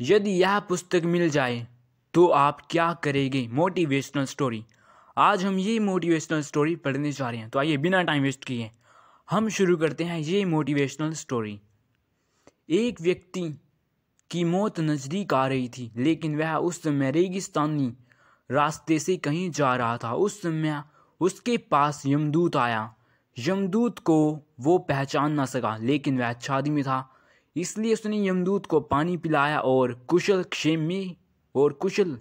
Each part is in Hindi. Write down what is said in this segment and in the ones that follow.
यदि यह पुस्तक मिल जाए तो आप क्या करेंगे मोटिवेशनल स्टोरी आज हम ये मोटिवेशनल स्टोरी पढ़ने जा रहे हैं तो आइए बिना टाइम वेस्ट किए हम शुरू करते हैं ये मोटिवेशनल स्टोरी एक व्यक्ति की मौत नज़दीक आ रही थी लेकिन वह उस समय रेगिस्तानी रास्ते से कहीं जा रहा था उस समय उसके पास यमदूत आया यमदूत को वो पहचान ना सका लेकिन वह छादी में था इसलिए उसने यमदूत को पानी पिलाया और कुशल क्षेम में और कुशल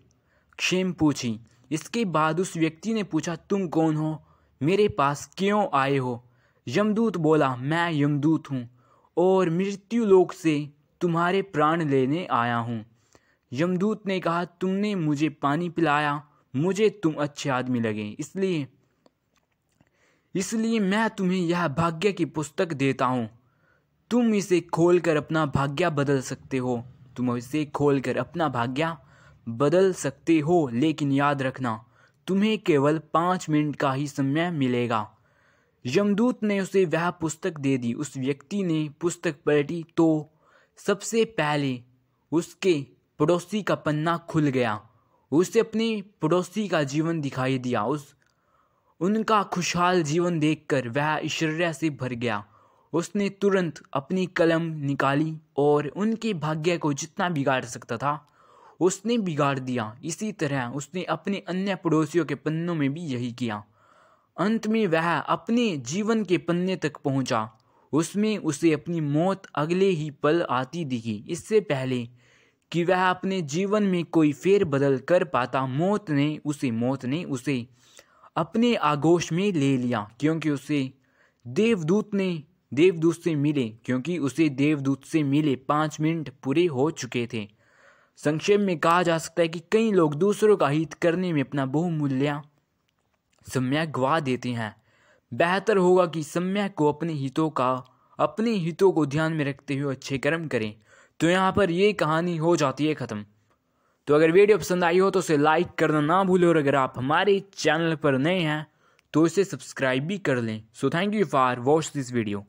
क्षेम पूछी इसके बाद उस व्यक्ति ने पूछा तुम कौन हो मेरे पास क्यों आए हो यमदूत बोला मैं यमदूत हूँ और मृत्यु लोक से तुम्हारे प्राण लेने आया हूँ यमदूत ने कहा तुमने मुझे पानी पिलाया मुझे तुम अच्छे आदमी लगे इसलिए इसलिए मैं तुम्हें यह भाग्य की पुस्तक देता हूँ तुम इसे खोल कर अपना भाग्य बदल सकते हो तुम इसे खोल कर अपना भाग्य बदल सकते हो लेकिन याद रखना तुम्हें केवल पाँच मिनट का ही समय मिलेगा यमदूत ने उसे वह पुस्तक दे दी उस व्यक्ति ने पुस्तक पलटी तो सबसे पहले उसके पड़ोसी का पन्ना खुल गया उसे अपने पड़ोसी का जीवन दिखाई दिया उस उनका खुशहाल जीवन देखकर वह ईश्वर्य से भर गया उसने तुरंत अपनी कलम निकाली और उनके भाग्य को जितना बिगाड़ सकता था उसने बिगाड़ दिया इसी तरह उसने अपने अन्य पड़ोसियों के पन्नों में भी यही किया अंत में वह अपने जीवन के पन्ने तक पहुंचा उसमें उसे अपनी मौत अगले ही पल आती दिखी इससे पहले कि वह अपने जीवन में कोई फेर बदल कर पाता मौत ने उसे मौत ने उसे अपने आगोश में ले लिया क्योंकि उसे देवदूत ने देवदूत से मिले क्योंकि उसे देवदूत से मिले पाँच मिनट पूरे हो चुके थे संक्षेप में कहा जा सकता है कि कई लोग दूसरों का हित करने में अपना बहुमूल्य समय गवा देते हैं बेहतर होगा कि समय को अपने हितों का अपने हितों को ध्यान में रखते हुए अच्छे कर्म करें तो यहाँ पर ये कहानी हो जाती है ख़त्म तो अगर वीडियो पसंद आई हो तो उसे लाइक करना ना भूलें और अगर आप हमारे चैनल पर नए हैं तो इसे सब्सक्राइब भी कर लें so thank you for watch this video